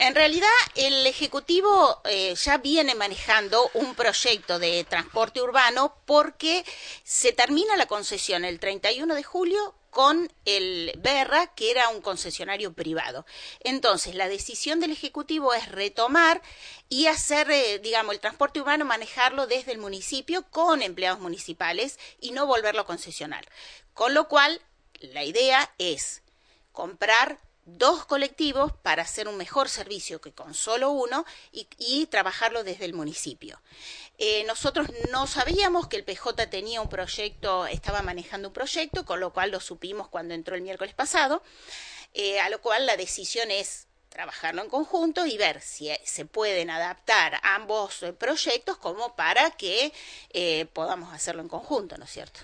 En realidad, el Ejecutivo eh, ya viene manejando un proyecto de transporte urbano porque se termina la concesión el 31 de julio con el Berra, que era un concesionario privado. Entonces, la decisión del Ejecutivo es retomar y hacer, eh, digamos, el transporte urbano, manejarlo desde el municipio con empleados municipales y no volverlo a concesionar. Con lo cual, la idea es comprar dos colectivos para hacer un mejor servicio que con solo uno y, trabajarlo desde el municipio. Eh, nosotros no sabíamos que el PJ tenía un proyecto, estaba manejando un proyecto, con lo cual lo supimos cuando entró el miércoles pasado, eh, a lo cual la decisión es trabajarlo en conjunto y ver si eh, se pueden adaptar ambos proyectos como para que podamos hacerlo en conjunto, ¿no es cierto?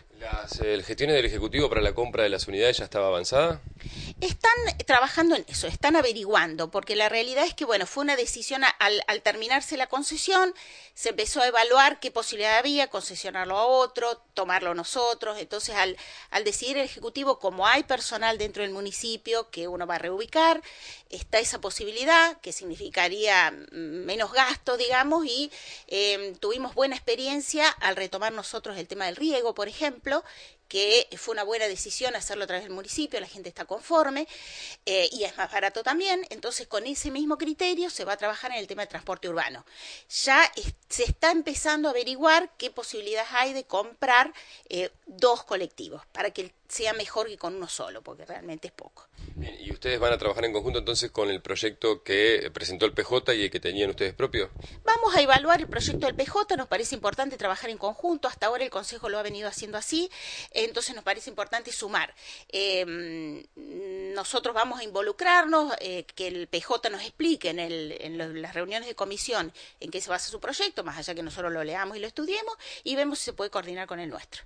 ¿El gestión del Ejecutivo para la compra de las unidades ya estaba avanzada? Están trabajando en eso, están averiguando, porque la realidad es que, bueno, fue una decisión al, terminarse la concesión, se empezó a evaluar qué posibilidad había, concesionarlo a otro, tomarlo nosotros. Entonces, al, al decidir el Ejecutivo, como hay personal dentro del municipio que uno va a reubicar, está esa posibilidad, que significaría menos gasto, digamos, y eh, tuvimos buena experiencia al retomar nosotros el tema del riego, por ejemplo, que fue una buena decisión hacerlo a través del municipio, la gente está conforme eh, y es más barato también. Entonces, con ese mismo criterio se va a trabajar en el tema de transporte urbano. Ya se está empezando a averiguar qué posibilidades hay de comprar eh, dos colectivos para que el sea mejor que con uno solo, porque realmente es poco. ¿y ustedes van a trabajar en conjunto entonces con el proyecto que presentó el PJ y el que tenían ustedes propios? Vamos a evaluar el proyecto del PJ, nos parece importante trabajar en conjunto, hasta ahora el Consejo lo ha venido haciendo así, entonces nos parece importante sumar. Em, nosotros vamos a involucrarnos, eh, que el PJ nos explique en, las reuniones de comisión en qué se basa su proyecto, más allá que nosotros lo leamos y lo estudiemos, y vemos si se puede coordinar con el nuestro.